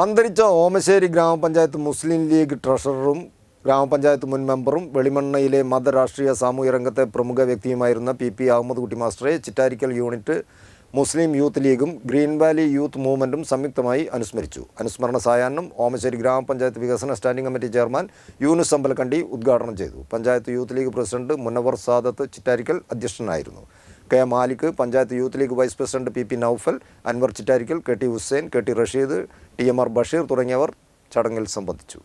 അന്തരിച്ച ഓമശ്ശേരി ഗ്രാമപഞ്ചായത്ത് മുസ്ലിം ലീഗ് ട്രഷററും ഗ്രാമപഞ്ചായത്ത് മുൻ മെമ്പറും വെളിമണ്ണയിലെ മതരാഷ്ട്രീയ സാമൂഹ്യ രംഗത്തെ പ്രമുഖ വ്യക്തിയുമായിരുന്ന പി പി അഹമ്മദ് കുട്ടി മാസ്റ്ററെ ചിറ്റാരിക്കൽ യൂണിറ്റ് മുസ്ലിം യൂത്ത് ലീഗും ഗ്രീൻ വാലി യൂത്ത് മൂവ്മെൻറ്റും സംയുക്തമായി അനുസ്മരിച്ചു അനുസ്മരണ സായാഹ്നം ഓമശ്ശേരി ഗ്രാമപഞ്ചായത്ത് വികസന standing committee chairman Yunus Ambalakandi ഉദ്ഘാടനം ചെയ്തു panchayat youth league president Munavar Sadath Chittarikkal അധ്യക്ഷനായിരുന്നു K Malik panchayat youth league vice president P P Noufal Anvar Chittarikkal K T Hussain K T Rasheed T M R Basheer തുടങ്ങിയവർ ചടങ്ങിൽ സംബന്ധിച്ചു